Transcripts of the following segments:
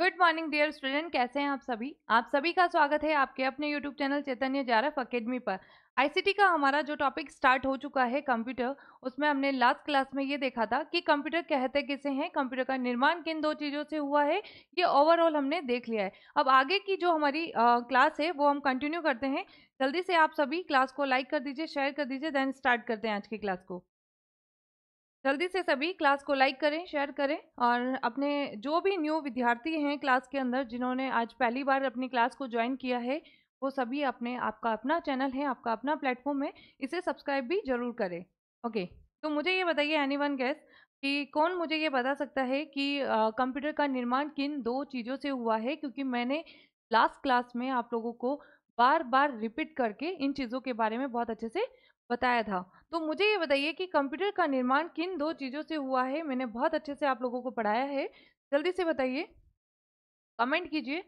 Good morning dear student कैसे हैं आप सभी आप सभी का स्वागत है आपके अपने YouTube channel Chaitanya Jaraf academy पर आईसीटी का हमारा जो टॉपिक स्टार्ट हो चुका है कंप्यूटर उसमें हमने लास्ट क्लास में ये देखा था कि कंप्यूटर कहते किसे हैं कंप्यूटर का निर्माण किन दो चीज़ों से हुआ है ये ओवरऑल हमने देख लिया है अब आगे की जो हमारी आ, क्लास है वो हम कंटिन्यू करते हैं जल्दी से आप सभी क्लास को लाइक कर दीजिए शेयर कर दीजिए देन स्टार्ट करते हैं आज की क्लास को जल्दी से सभी क्लास को लाइक करें शेयर करें और अपने जो भी न्यू विद्यार्थी हैं क्लास के अंदर जिन्होंने आज पहली बार अपनी क्लास को ज्वाइन किया है वो सभी अपने आपका अपना चैनल है आपका अपना प्लेटफॉर्म है इसे सब्सक्राइब भी जरूर करें ओके तो मुझे ये बताइए एनी वन गैस कि कौन मुझे ये बता सकता है कि कंप्यूटर का निर्माण किन दो चीज़ों से हुआ है क्योंकि मैंने लास्ट क्लास में आप लोगों को बार बार रिपीट करके इन चीज़ों के बारे में बहुत अच्छे से बताया था तो मुझे ये बताइए कि कंप्यूटर का निर्माण किन दो चीज़ों से हुआ है मैंने बहुत अच्छे से आप लोगों को पढ़ाया है जल्दी से बताइए कमेंट कीजिए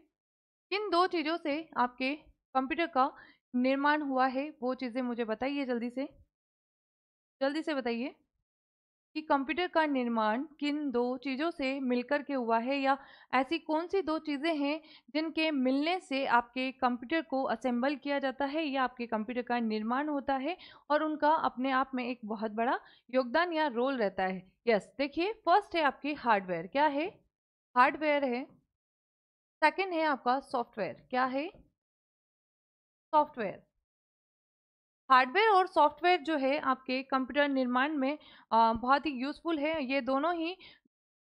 किन दो चीज़ों से आपके कंप्यूटर का निर्माण हुआ है वो चीज़ें मुझे बताइए जल्दी से जल्दी से बताइए कि कंप्यूटर का निर्माण किन दो चीज़ों से मिलकर के हुआ है या ऐसी कौन सी दो चीज़ें हैं जिनके मिलने से आपके कंप्यूटर को असेंबल किया जाता है या आपके कंप्यूटर का निर्माण होता है और उनका अपने आप में एक बहुत बड़ा योगदान या रोल रहता है यस देखिए फर्स्ट है आपकी हार्डवेयर क्या है हार्डवेयर है सेकेंड है आपका सॉफ्टवेयर क्या है सॉफ्टवेयर हार्डवेयर और सॉफ्टवेयर जो है आपके कंप्यूटर निर्माण में बहुत ही यूज़फुल है ये दोनों ही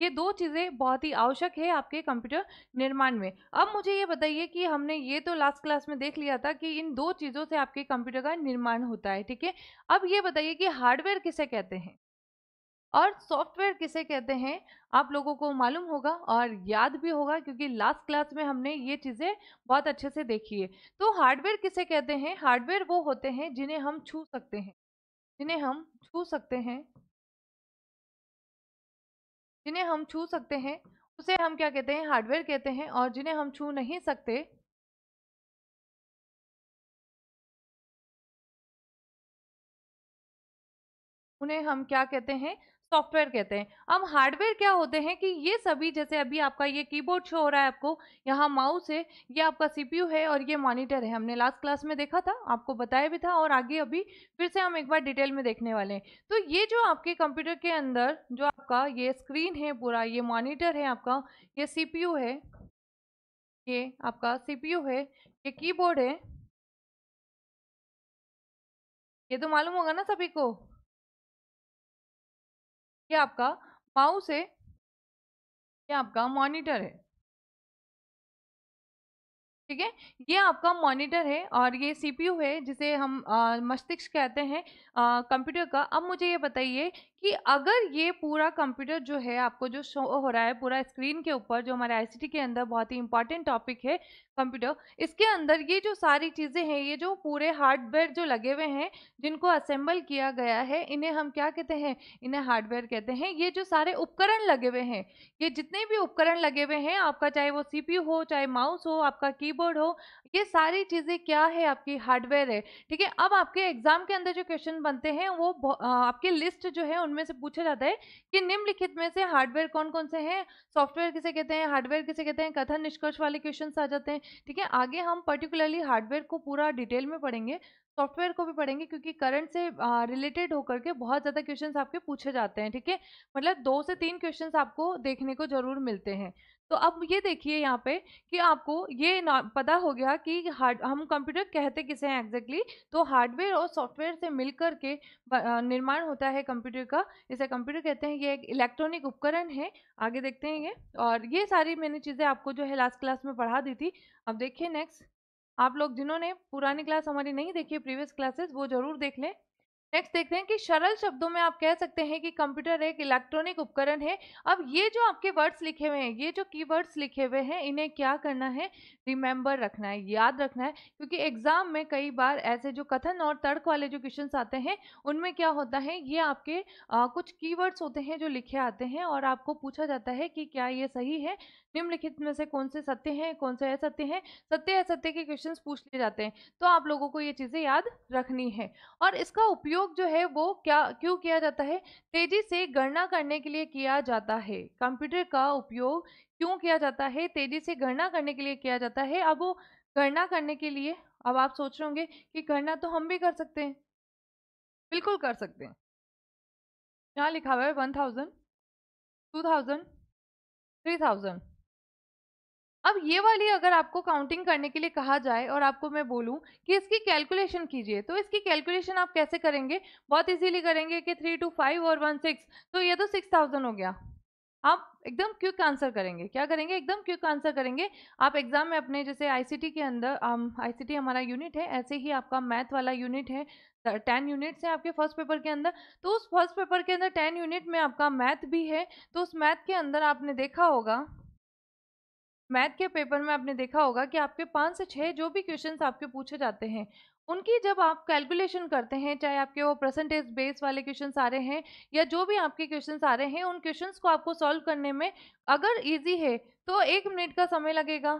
ये दो चीज़ें बहुत ही आवश्यक है आपके कंप्यूटर निर्माण में अब मुझे ये बताइए कि हमने ये तो लास्ट क्लास में देख लिया था कि इन दो चीज़ों से आपके कंप्यूटर का निर्माण होता है ठीक है अब ये बताइए कि हार्डवेयर किसे कहते हैं और सॉफ्टवेयर किसे कहते हैं आप लोगों को मालूम होगा और याद भी होगा क्योंकि लास्ट क्लास में हमने ये चीज़ें बहुत अच्छे से देखी है तो हार्डवेयर किसे कहते हैं हार्डवेयर वो होते हैं जिन्हें हम छू सकते हैं जिन्हें हम छू सकते हैं जिन्हें हम छू सकते हैं उसे हम क्या कहते हैं हार्डवेयर कहते हैं और जिन्हें हम छू नहीं सकते उन्हें हम क्या कहते हैं सॉफ्टवेयर कहते हैं अब हार्डवेयर क्या होते हैं कि ये सभी जैसे अभी आपका ये कीबोर्ड शो हो रहा है आपको यहाँ माउस है ये आपका सीपीयू है और ये मॉनिटर है हमने लास्ट क्लास में देखा था आपको बताया भी था और आगे अभी फिर से हम एक बार डिटेल में देखने वाले हैं तो ये जो आपके कंप्यूटर के अंदर जो आपका ये स्क्रीन है पूरा ये मॉनिटर है आपका ये सीपीयू है ये आपका सीपीयू है ये कीबोर्ड है ये तो मालूम होगा ना सभी को ये आपका माउस है ये आपका मॉनिटर है ठीक है ये आपका मॉनिटर है और ये सीपीयू है जिसे हम मस्तिष्क कहते हैं कंप्यूटर का अब मुझे ये बताइए कि अगर ये पूरा कंप्यूटर जो है आपको जो शो हो रहा है पूरा स्क्रीन के ऊपर जो हमारे आईसीटी के अंदर बहुत ही इंपॉर्टेंट टॉपिक है कंप्यूटर इसके अंदर ये जो सारी चीज़ें हैं ये जो पूरे हार्डवेयर जो लगे हुए हैं जिनको असेंबल किया गया है इन्हें हम क्या कहते हैं इन्हें हार्डवेयर कहते हैं ये जो सारे उपकरण लगे हुए हैं ये जितने भी उपकरण लगे हुए हैं आपका चाहे वो सी हो चाहे माउस हो आपका की हो ये सारी चीज़ें क्या है आपकी हार्डवेयर है ठीक है अब आपके एग्जाम के अंदर जो क्वेश्चन बनते हैं वो आपकी लिस्ट जो है उनमें से पूछा जाता है कि निम्नलिखित में से हार्डवेयर कौन कौन से हैं सॉफ्टवेयर किसे कहते हैं हार्डवेयर किसे कहते हैं कथन निष्कर्ष वाले क्वेश्चन आ जाते हैं ठीक है आगे हम पर्टिकुलरली हार्डवेयर को पूरा डिटेल में पढ़ेंगे सॉफ्टवेयर को भी पढ़ेंगे क्योंकि करंट से रिलेटेड होकर के बहुत ज़्यादा क्वेश्चन आपके पूछे जाते हैं ठीक है मतलब दो से तीन क्वेश्चन आपको देखने को ज़रूर मिलते हैं तो अब ये देखिए यहाँ पे कि आपको ये पता हो गया कि हार्ड हम कंप्यूटर कहते किसे हैं एग्जैक्टली तो हार्डवेयर और सॉफ्टवेयर से मिल कर के निर्माण होता है कंप्यूटर का इसे कंप्यूटर कहते हैं ये एक इलेक्ट्रॉनिक उपकरण है आगे देखते हैं ये और ये सारी मैंने चीज़ें आपको जो है लास्ट क्लास में पढ़ा दी थी अब देखिए नेक्स्ट आप लोग जिन्होंने पुरानी क्लास हमारी नहीं देखी प्रीवियस क्लासेस वो जरूर देख लें नेक्स्ट देखते हैं कि सरल शब्दों में आप कह सकते हैं कि कंप्यूटर एक इलेक्ट्रॉनिक उपकरण है अब ये जो आपके वर्ड्स लिखे हुए हैं ये जो कीवर्ड्स लिखे हुए हैं इन्हें क्या करना है रिमेंबर रखना है याद रखना है क्योंकि एग्जाम में कई बार ऐसे जो कथन और तर्क वाले जो क्वेश्चन आते हैं उनमें क्या होता है ये आपके आ, कुछ की होते हैं जो लिखे आते हैं और आपको पूछा जाता है कि क्या ये सही है निम्नलिखित में से कौन से सत्य हैं कौन से असत्य हैं सत्य असत्य के क्वेश्चन पूछ लिए जाते हैं तो आप लोगों को ये चीज़ें याद रखनी है और इसका उपयोग प्रयोग जो है वो क्या क्यों किया जाता है तेजी से गणना करने के लिए किया जाता है कंप्यूटर का उपयोग क्यों किया जाता है तेजी से गणना करने के लिए किया जाता है अब वो गणना करने के लिए अब आप सोच रहे होंगे कि गणना तो हम भी कर सकते हैं बिल्कुल कर सकते हैं यहाँ लिखा हुआ है one thousand two thousand three thousand अब ये वाली अगर आपको काउंटिंग करने के लिए कहा जाए और आपको मैं बोलूँ कि इसकी कैलकुलेशन कीजिए तो इसकी कैलकुलेशन आप कैसे करेंगे बहुत इजीली करेंगे कि थ्री टू फाइव और वन सिक्स तो ये तो सिक्स थाउजेंड हो गया आप एकदम क्विक आंसर करेंगे क्या करेंगे एकदम क्विक आंसर करेंगे आप एग्ज़ाम में अपने जैसे आई के अंदर आईसीटी um, हमारा यूनिट है ऐसे ही आपका मैथ वाला यूनिट है टेन यूनिट्स हैं आपके फर्स्ट पेपर के अंदर तो उस फर्स्ट पेपर के अंदर टेन यूनिट में आपका मैथ भी है तो उस मैथ के अंदर आपने देखा होगा मैथ के पेपर में आपने देखा होगा कि आपके पाँच से छः जो भी क्वेश्चंस आपके पूछे जाते हैं उनकी जब आप कैलकुलेशन करते हैं चाहे आपके वो परसेंटेज बेस वाले क्वेश्चन आ रहे हैं या जो भी आपके क्वेश्चन आ रहे हैं उन क्वेश्चन को आपको सॉल्व करने में अगर ईजी है तो एक मिनट का समय लगेगा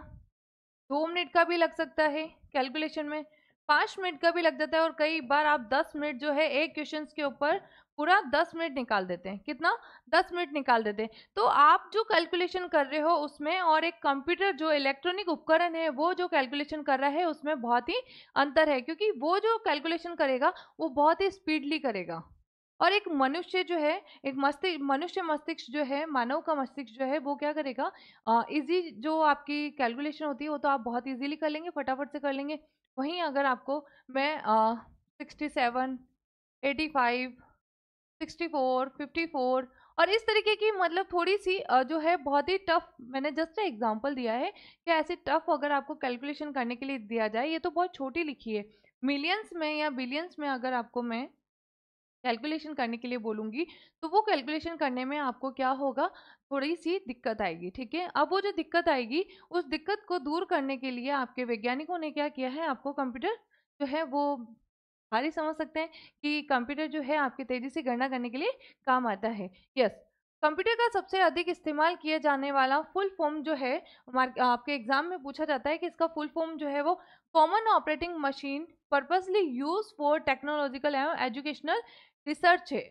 दो मिनट का भी लग सकता है कैलकुलेशन में पाँच मिनट का भी लग जाता है और कई बार आप दस मिनट जो है एक क्वेश्चन के ऊपर पूरा दस मिनट निकाल देते हैं कितना दस मिनट निकाल देते हैं तो आप जो कैलकुलेशन कर रहे हो उसमें और एक कंप्यूटर जो इलेक्ट्रॉनिक उपकरण है वो जो कैलकुलेशन कर रहा है उसमें बहुत ही अंतर है क्योंकि वो जो कैलकुलेशन करेगा वो बहुत ही स्पीडली करेगा और एक मनुष्य जो है एक मस्तिष्क मनुष्य मस्तिष्क जो है मानव का मस्तिष्क जो है वो क्या करेगा इजी जो आपकी कैलकुलेशन होती है वो तो आप बहुत इजीली कर लेंगे फटाफट से कर लेंगे वहीं अगर आपको मैं sixty seven eighty five sixty four fifty four और इस तरीके की मतलब थोड़ी सी जो है बहुत ही टफ मैंने जस्ट एग्जांपल दिया है कि ऐसे टफ अगर आपको कैलकुलेशन करने के लिए दिया जाए ये तो बहुत छोटी लिखी है मिलियंस में या बिलियंस में अगर आपको मैं कैलकुलेशन करने के लिए बोलूँगी तो वो कैलकुलेशन करने में आपको क्या होगा थोड़ी सी दिक्कत आएगी ठीक है अब वो जो दिक्कत आएगी उस दिक्कत को दूर करने के लिए आपके वैज्ञानिकों ने क्या किया है आपको कंप्यूटर जो है वो हाल ही समझ सकते हैं कि कंप्यूटर जो है आपकी तेजी से गणना करने के लिए काम आता है यस yes. कंप्यूटर का सबसे अधिक इस्तेमाल किया जाने वाला फुल फॉर्म जो है आपके एग्जाम में पूछा जाता है कि इसका फुल फॉर्म जो है वो common operating machine purposely use for technological एवं एजुकेशनल रिसर्च है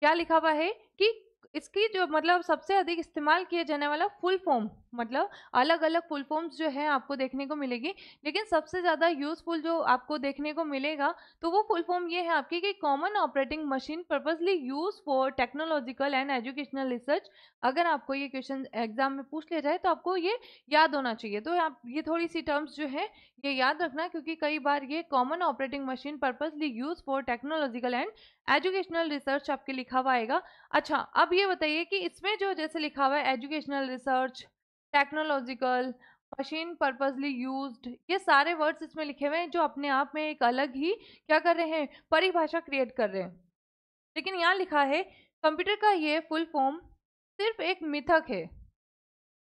क्या लिखा हुआ है कि इसकी जो मतलब सबसे अधिक इस्तेमाल किया जाने वाला फुल फॉर्म मतलब अलग अलग फुल फॉर्म्स जो है आपको देखने को मिलेगी लेकिन सबसे ज़्यादा यूज़फुल जो आपको देखने को मिलेगा तो वो फुल फॉर्म ये है आपकी कि common operating machine purposely use for technological and educational research अगर आपको ये क्वेश्चन एग्जाम में पूछ लिया जाए तो आपको ये याद होना चाहिए तो आप ये थोड़ी सी टर्म्स जो है ये याद रखना क्योंकि कई बार ये common operating machine purposely use for technological and educational research आपके लिखा हुआ आएगा अच्छा अब ये बताइए कि इसमें जो जैसे लिखा हुआ है educational research technological machine purposely use ये सारे वर्ड्स इसमें लिखे हुए हैं जो अपने आप में एक अलग ही क्या कर रहे हैं परिभाषा क्रिएट कर रहे हैं लेकिन यहाँ लिखा है कंप्यूटर का ये फुल फॉर्म सिर्फ एक मिथक है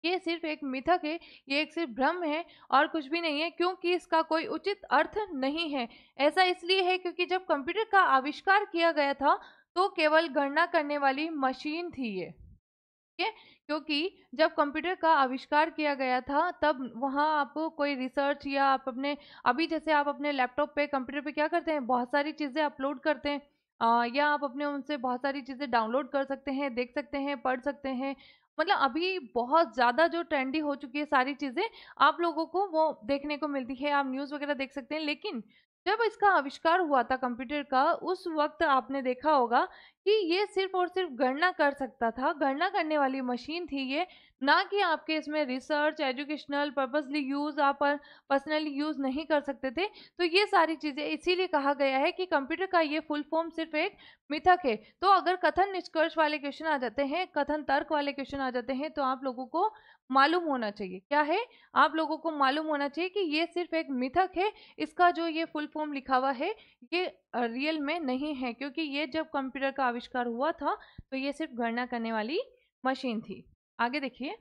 ये सिर्फ एक मिथक है ये एक सिर्फ भ्रम है और कुछ भी नहीं है क्योंकि इसका कोई उचित अर्थ नहीं है ऐसा इसलिए है क्योंकि जब कंप्यूटर का आविष्कार किया गया था तो केवल गणना करने वाली मशीन थी ये ठीक है क्योंकि जब कंप्यूटर का आविष्कार किया गया था तब वहाँ आप कोई रिसर्च या आप अपने अभी जैसे आप अपने लैपटॉप पे कंप्यूटर पे क्या करते हैं बहुत सारी चीज़ें अपलोड करते हैं आ, या आप अपने उनसे बहुत सारी चीज़ें डाउनलोड कर सकते हैं देख सकते हैं पढ़ सकते हैं मतलब अभी बहुत ज़्यादा जो ट्रेंडी हो चुकी है सारी चीज़ें आप लोगों को वो देखने को मिलती है आप न्यूज़ वगैरह देख सकते हैं लेकिन जब इसका आविष्कार हुआ था कंप्यूटर का उस वक्त आपने देखा होगा कि ये सिर्फ और सिर्फ गणना कर सकता था गणना करने वाली मशीन थी ये ना कि आपके इसमें रिसर्च एजुकेशनल पर्पजली यूज़ आप पर्सनली यूज़ नहीं कर सकते थे तो ये सारी चीज़ें इसीलिए कहा गया है कि कंप्यूटर का ये फुल फॉर्म सिर्फ एक मिथक है तो अगर कथन निष्कर्ष वाले क्वेश्चन आ जाते हैं कथन तर्क वाले क्वेश्चन आ जाते हैं तो आप लोगों को मालूम होना चाहिए क्या है आप लोगों को मालूम होना चाहिए कि ये सिर्फ एक मिथक है इसका जो ये फुल फॉर्म लिखा हुआ है ये रियल में नहीं है क्योंकि ये जब कंप्यूटर का आविष्कार हुआ था तो ये सिर्फ गणना करने वाली मशीन थी आगे देखिए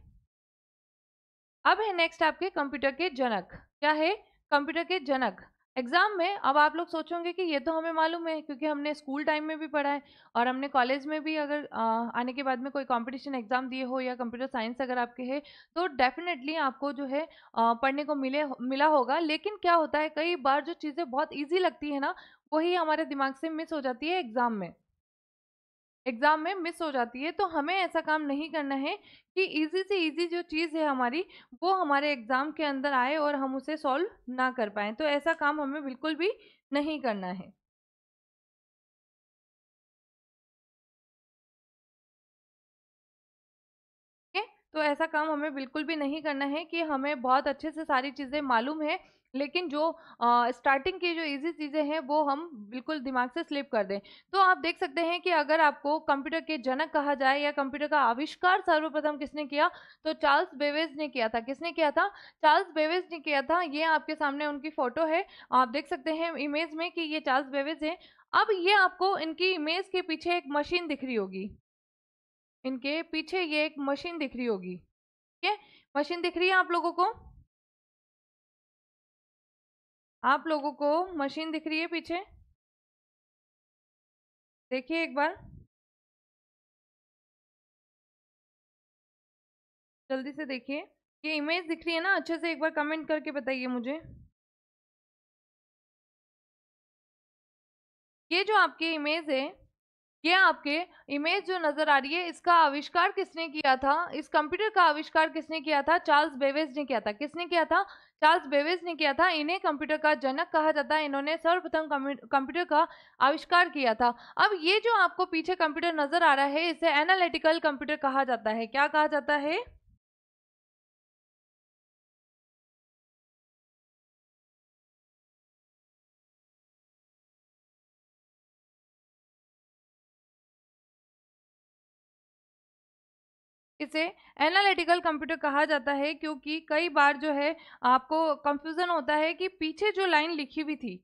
अब है नेक्स्ट आपके कंप्यूटर के जनक क्या है कंप्यूटर के जनक एग्जाम में अब आप लोग सोचोगे कि ये तो हमें मालूम है क्योंकि हमने स्कूल टाइम में भी पढ़ा है और हमने कॉलेज में भी अगर आ, आने के बाद में कोई कंपटीशन एग्जाम दिए हो या कंप्यूटर साइंस अगर आपके है तो डेफिनेटली आपको जो है आ, पढ़ने को मिले मिला होगा लेकिन क्या होता है कई बार जो चीज़ें बहुत ईजी लगती है ना वही हमारे दिमाग से मिस हो जाती है एग्जाम में एग्ज़ाम में मिस हो जाती है तो हमें ऐसा काम नहीं करना है कि इजी से इजी जो चीज़ है हमारी वो हमारे एग्ज़ाम के अंदर आए और हम उसे सॉल्व ना कर पाएँ तो ऐसा काम हमें बिल्कुल भी नहीं करना है तो ऐसा काम हमें बिल्कुल भी नहीं करना है कि हमें बहुत अच्छे से सारी चीज़ें मालूम है लेकिन जो स्टार्टिंग की जो इजी चीज़ें हैं वो हम बिल्कुल दिमाग से स्लिप कर दें तो आप देख सकते हैं कि अगर आपको कंप्यूटर के जनक कहा जाए या कंप्यूटर का आविष्कार सर्वप्रथम किसने किया तो चार्ल्स बेवेज ने किया था किसने किया था चार्ल्स बेवेज ने किया था ये आपके सामने उनकी फ़ोटो है आप देख सकते हैं इमेज में कि ये चार्ल्स बेवेज हैं अब ये आपको इनकी इमेज के पीछे एक मशीन दिख रही होगी इनके पीछे ये एक मशीन दिख रही होगी ठीक है मशीन दिख रही है आप लोगों को आप लोगों को मशीन दिख रही है पीछे देखिए एक बार जल्दी से देखिए ये इमेज दिख रही है ना अच्छे से एक बार कमेंट करके बताइए मुझे ये जो आपकी इमेज है ये आपके इमेज जो नज़र आ रही है इसका आविष्कार किसने किया था इस कंप्यूटर का आविष्कार किसने किया था चार्ल्स बेवेज ने किया था किसने किया था चार्ल्स बेवेज ने किया था इन्हें कंप्यूटर का जनक कहा जाता है इन्होंने सर्वप्रथम कंप्यूटर का आविष्कार किया था अब ये जो आपको पीछे कंप्यूटर नजर आ रहा है इसे एनालिटिकल कंप्यूटर कहा जाता है क्या कहा जाता है इसे एनालिटिकल कंप्यूटर कहा जाता है क्योंकि कई बार जो है आपको कंफ्यूजन होता है कि पीछे जो लाइन लिखी हुई थी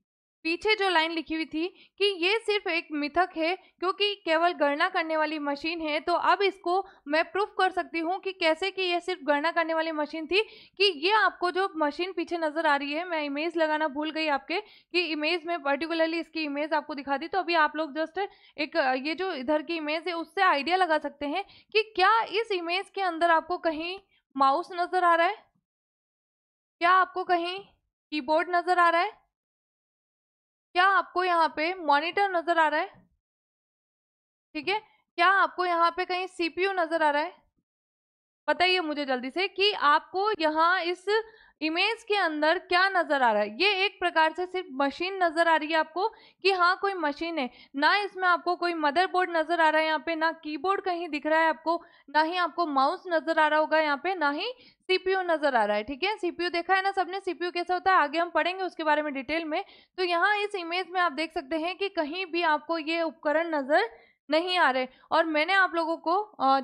पीछे जो लाइन लिखी हुई थी कि ये सिर्फ एक मिथक है क्योंकि केवल गणना करने वाली मशीन है तो अब इसको मैं प्रूफ कर सकती हूँ कि कैसे कि ये सिर्फ गणना करने वाली मशीन थी कि ये आपको जो मशीन पीछे नज़र आ रही है मैं इमेज लगाना भूल गई आपके कि इमेज में पर्टिकुलरली इसकी इमेज आपको दिखा दी तो अभी आप लोग जस्ट एक ये जो इधर की इमेज है उससे आइडिया लगा सकते हैं कि क्या इस इमेज के अंदर आपको कहीं माउस नज़र आ रहा है क्या आपको कहीं कीबोर्ड नज़र आ रहा है क्या आपको यहाँ पे मॉनिटर नजर आ रहा है ठीक है क्या आपको यहाँ पे कहीं सीपीयू नजर आ रहा है बताइए मुझे जल्दी से कि आपको यहाँ इस इमेज के अंदर क्या नज़र आ रहा है ये एक प्रकार से सिर्फ मशीन नज़र आ रही है आपको कि हाँ कोई मशीन है ना इसमें आपको कोई मदरबोर्ड नज़र आ रहा है यहाँ पे ना कीबोर्ड कहीं दिख रहा है आपको ना ही आपको माउस नज़र आ रहा होगा यहाँ पे ना ही सीपीयू नजर आ रहा है ठीक है सीपीयू देखा है ना सबने सीपीयू कैसा होता है आगे हम पढ़ेंगे उसके बारे में डिटेल में तो यहाँ इस इमेज में आप देख सकते हैं कि कहीं भी आपको ये उपकरण नजर नहीं आ रहे और मैंने आप लोगों को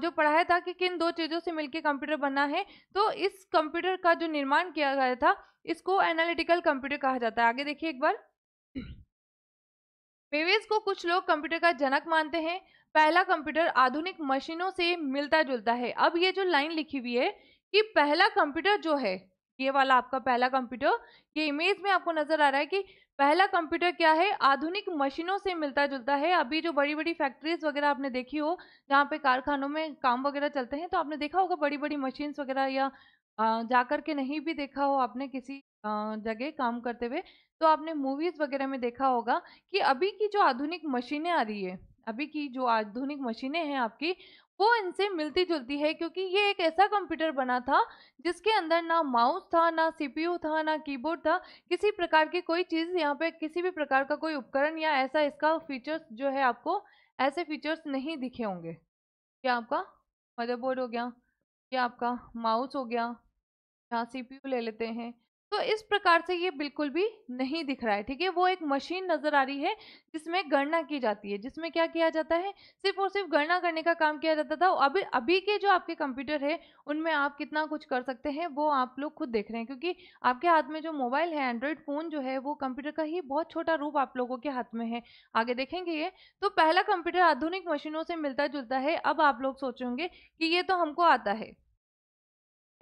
जो पढ़ाया था कि किन दो चीज़ों से मिलकर कंप्यूटर बना है तो इस कंप्यूटर का जो निर्माण किया गया था इसको एनालिटिकल कंप्यूटर कहा जाता है आगे देखिए एक बार पेवेज को कुछ लोग कंप्यूटर का जनक मानते हैं पहला कंप्यूटर आधुनिक मशीनों से मिलता जुलता है अब ये जो लाइन लिखी हुई है कि पहला कंप्यूटर जो है ये वाला आपका पहला कंप्यूटर ये इमेज में आपको नजर आ रहा है कि पहला कंप्यूटर क्या है आधुनिक मशीनों से मिलता जुलता है अभी जो बड़ी बड़ी फैक्ट्रीज वगैरह आपने देखी हो जहाँ पे कारखानों में काम वगैरह चलते हैं तो आपने देखा होगा बड़ी बड़ी मशीन्स वगैरह या जाकर के नहीं भी देखा हो आपने किसी जगह काम करते हुए तो आपने मूवीज़ वगैरह में देखा होगा कि अभी की जो आधुनिक मशीनें आ रही है अभी की जो आधुनिक मशीनें हैं आपकी वो इनसे मिलती जुलती है क्योंकि ये एक ऐसा कंप्यूटर बना था जिसके अंदर ना माउस था ना सीपीयू था ना कीबोर्ड था किसी प्रकार की कोई चीज़ यहाँ पे किसी भी प्रकार का कोई उपकरण या ऐसा इसका फीचर्स जो है आपको ऐसे फीचर्स नहीं दिखे होंगे क्या आपका मदरबोर्ड हो गया या आपका माउस हो गया यहाँ सीपीयू ले लेते हैं तो इस प्रकार से ये बिल्कुल भी नहीं दिख रहा है ठीक है वो एक मशीन नज़र आ रही है जिसमें गणना की जाती है जिसमें क्या किया जाता है सिर्फ और सिर्फ गणना करने का काम किया जाता था अभी अभी के जो आपके कंप्यूटर है उनमें आप कितना कुछ कर सकते हैं वो आप लोग खुद देख रहे हैं क्योंकि आपके हाथ में जो मोबाइल है एंड्रॉयड फ़ोन जो है वो कंप्यूटर का ही बहुत छोटा रूप आप लोगों के हाथ में है आगे देखेंगे ये तो पहला कंप्यूटर आधुनिक मशीनों से मिलता जुलता है अब आप लोग सोचेंगे कि ये तो हमको आता है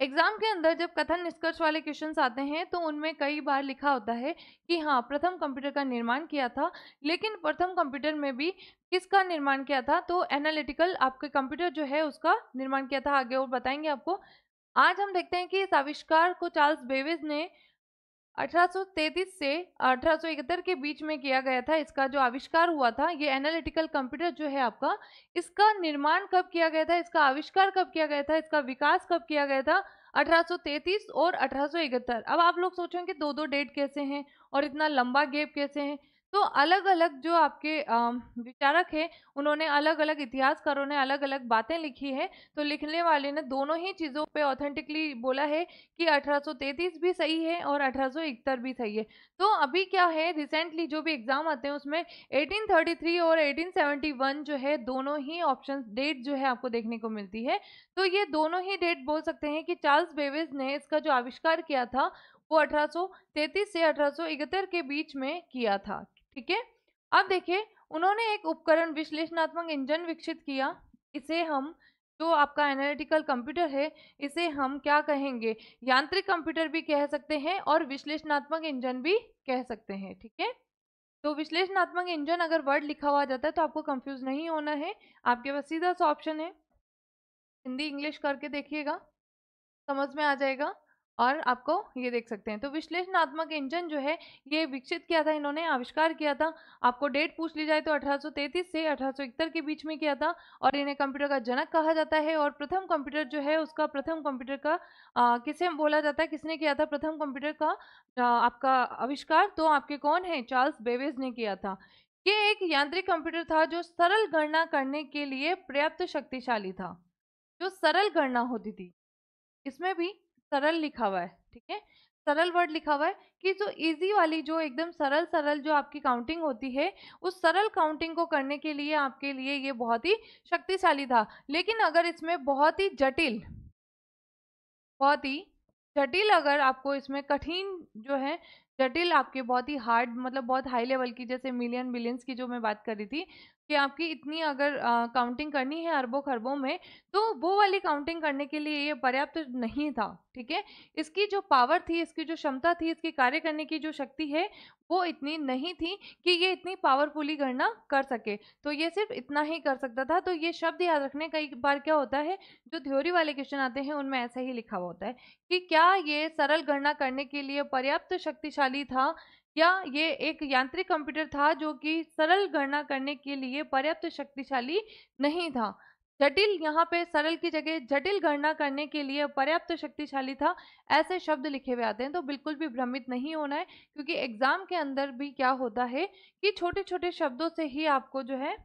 एग्जाम के अंदर जब कथन निष्कर्ष वाले क्वेश्चन आते हैं तो उनमें कई बार लिखा होता है कि हाँ प्रथम कंप्यूटर का निर्माण किया था लेकिन प्रथम कंप्यूटर में भी किसका निर्माण किया था तो एनालिटिकल आपके कंप्यूटर जो है उसका निर्माण किया था आगे और बताएंगे आपको आज हम देखते हैं कि इस आविष्कार को चार्ल्स बेवेज ने 1833 से 1871 के बीच में किया गया था इसका जो आविष्कार हुआ था ये एनालिटिकल कंप्यूटर जो है आपका इसका निर्माण कब किया गया था इसका आविष्कार कब किया गया था इसका विकास कब किया गया था 1833 और 1871 अब आप लोग सोचेंगे दो दो डेट कैसे हैं और इतना लंबा गैप कैसे हैं तो अलग अलग जो आपके विचारक हैं उन्होंने अलग अलग इतिहासकारों ने अलग अलग बातें लिखी हैं तो लिखने वाले ने दोनों ही चीज़ों पे ऑथेंटिकली बोला है कि 1833 भी सही है और अठारह भी सही है तो अभी क्या है रिसेंटली जो भी एग्ज़ाम आते हैं उसमें 1833 और 1871 जो है दोनों ही ऑप्शन डेट जो है आपको देखने को मिलती है तो ये दोनों ही डेट बोल सकते हैं कि चार्ल्स बेवेज ने इसका जो आविष्कार किया था वो अठारह से अठारह के बीच में किया था ठीक है अब देखिए उन्होंने एक उपकरण विश्लेषणात्मक इंजन विकसित किया इसे हम जो आपका एनालिटिकल कंप्यूटर है इसे हम क्या कहेंगे यांत्रिक कंप्यूटर भी कह सकते हैं और विश्लेषणात्मक इंजन भी कह सकते हैं ठीक है तो विश्लेषणात्मक इंजन अगर वर्ड लिखा हुआ जाता है तो आपको कंफ्यूज नहीं होना है आपके पास सीधा सा ऑप्शन है हिंदी इंग्लिश करके देखिएगा समझ में आ जाएगा और आपको ये देख सकते हैं तो विश्लेषणात्मक इंजन जो है ये विकसित किया था इन्होंने आविष्कार किया था आपको डेट पूछ ली जाए तो 1833 से अठारह के बीच में किया था और इन्हें कंप्यूटर का जनक कहा जाता है और प्रथम कंप्यूटर जो है उसका प्रथम कंप्यूटर का आ, किसे बोला जाता है किसने किया था प्रथम कंप्यूटर का आ, आपका आविष्कार तो आपके कौन है चार्ल्स बेवेज ने किया था ये एक यांत्रिक कंप्यूटर था जो सरल गणना करने के लिए पर्याप्त शक्तिशाली था जो सरल गणना होती थी इसमें भी सरल लिखा हुआ है ठीक है सरल वर्ड लिखा हुआ है कि जो इजी वाली जो एकदम सरल सरल जो आपकी काउंटिंग होती है उस सरल काउंटिंग को करने के लिए आपके लिए ये बहुत ही शक्तिशाली था लेकिन अगर इसमें बहुत ही जटिल बहुत ही जटिल अगर आपको इसमें कठिन जो है जटिल आपके बहुत ही हार्ड मतलब बहुत हाई लेवल की जैसे मिलियन बिलियंस की जो मैं बात कर रही थी कि आपकी इतनी अगर काउंटिंग करनी है अरबों खरबों में तो वो वाली काउंटिंग करने के लिए ये पर्याप्त नहीं था ठीक है इसकी जो पावर थी इसकी जो क्षमता थी इसकी कार्य करने की जो शक्ति है वो इतनी नहीं थी कि ये इतनी पावरफुली गणना कर सके तो ये सिर्फ इतना ही कर सकता था तो ये शब्द याद रखने कई बार क्या होता है जो थ्योरी वाले क्वेश्चन आते हैं उनमें ऐसा ही लिखा हुआ होता है कि क्या ये सरल गणना करने के लिए पर्याप्त शक्तिशाली था या ये एक यांत्रिक कंप्यूटर था जो कि सरल गणना करने के लिए पर्याप्त शक्तिशाली नहीं था जटिल यहाँ पे सरल की जगह जटिल गणना करने के लिए पर्याप्त शक्तिशाली था ऐसे शब्द लिखे हुए आते हैं तो बिल्कुल भी भ्रमित नहीं होना है क्योंकि एग्जाम के अंदर भी क्या होता है कि छोटे छोटे शब्दों से ही आपको जो है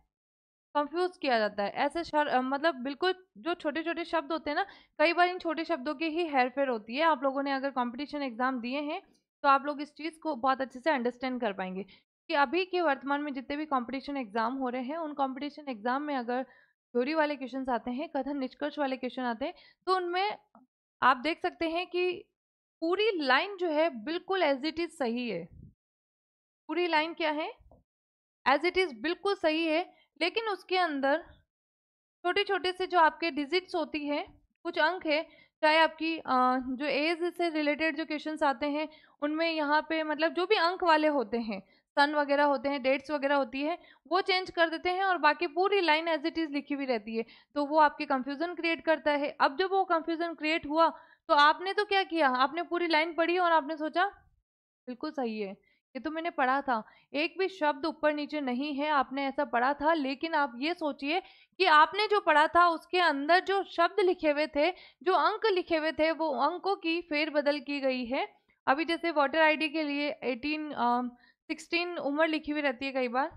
कंफ्यूज किया जाता है ऐसे शर, मतलब बिल्कुल जो छोटे छोटे शब्द होते हैं ना कई बार इन छोटे शब्दों की ही हेरफेर होती है आप लोगों ने अगर कॉम्पिटिशन एग्जाम दिए हैं तो आप लोग इस चीज़ को बहुत अच्छे से अंडरस्टैंड कर पाएंगे कि अभी के वर्तमान में जितने भी कॉम्पिटिशन एग्जाम हो रहे हैं उन कॉम्पिटिशन एग्जाम में अगर थ्योरी वाले क्वेश्चन आते हैं कथन निष्कर्ष वाले क्वेश्चन आते हैं तो उनमें आप देख सकते हैं कि पूरी लाइन जो है बिल्कुल एज इट इज़ सही है पूरी लाइन क्या है एज इट इज़ बिल्कुल सही है लेकिन उसके अंदर छोटे छोटे से जो आपके डिजिट्स होती है कुछ अंक है चाहे आपकी जो एज से रिलेटेड जो क्वेश्चन आते हैं उनमें यहाँ पे मतलब जो भी अंक वाले होते हैं सन वगैरह होते हैं डेट्स वगैरह होती है वो चेंज कर देते हैं और बाकी पूरी लाइन एज इट इज़ लिखी हुई रहती है तो वो आपके कंफ्यूजन क्रिएट करता है अब जब वो कंफ्यूजन क्रिएट हुआ तो आपने तो क्या किया आपने पूरी लाइन पढ़ी और आपने सोचा बिल्कुल सही है ये तो मैंने पढ़ा था एक भी शब्द ऊपर नीचे नहीं है आपने ऐसा पढ़ा था लेकिन आप ये सोचिए कि आपने जो पढ़ा था उसके अंदर जो शब्द लिखे हुए थे जो अंक लिखे हुए थे वो अंकों की फेरबदल की गई है अभी जैसे वोटर आईडी के लिए एटीन सिक्सटीन उम्र लिखी हुई रहती है कई बार